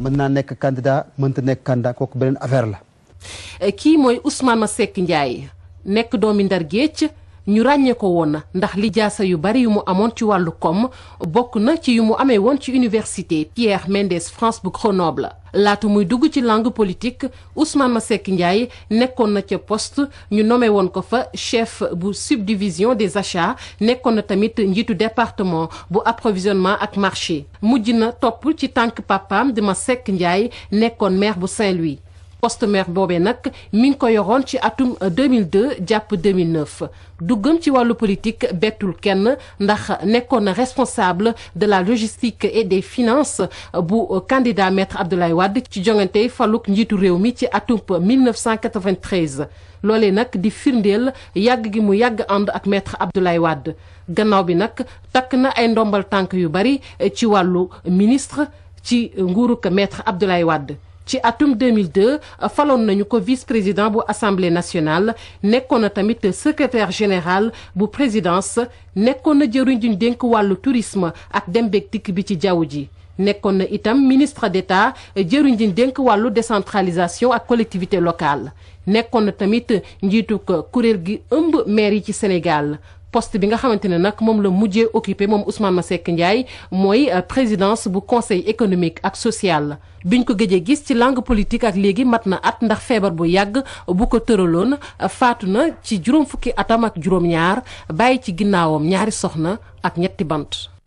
mën naa nekk mën mënta nekk candidat kooku beneen affaire la. Eh, kii mooy Ousmane Masseck Ndiaye nekk doomi Ndar Géej. ñu ràññee ko won na ndax lijaasa yu bari yu mu amone ci walu bokk ci yu ci université Pierre Mendès France bu Grenoble laata muy dugg ci langue politique Ousmane Massek Ndiaye na ci poste ñu nommé won ko fa chef bu subdivision des achats nekkoon na tamit njitu département bu approvisionnement ak marché mujjina na ci tank papam di Masseck Ndiaye nekkoon maire bu Saint-Louis post maire Bobenak, nak atum 2002 Diap 2009 gëm ci walu politique betulken, kenn ndax responsable de la logistique et des finances bu candidat maître Abdoulaye Wade ci joŋante faluk njitu rewmi ci atum 1993. lolé nak di firndel yàgg gi mu ak maître Abdoulaye Wade gannaaw bi nak tak na ay ndombal yu ministre ci Nguruk maître Abdoulaye Wade ci atum 2002 faloon nañu ko vice-président bu assemblée nationale nekkoon na tamit secrétaire général bu présidence nekkoon na jëriñ juñ dénk tourisme ak dembektik beeg bi ci jawuji ji. na itam ministre d'État jëriñ ji dénk décentralisation ak collectivité locale nekkoon na tamit njituk kuréel gi ëmb maire ci Sénégal poste bi nga xamante ne nag moom la mujje occupé moom ma Masseck Ndiaye mooy euh, présidence bu conseil économique ak social biñ ko gëjee gis ci langue politique ak léegi mat na at ndax feebar bu yàgg bu ko tëraloon euh, faatu na ci juróom fukki atam ak juróom ñaar bàyyi ci ginnaawam ñaari soxna ak ñetti bant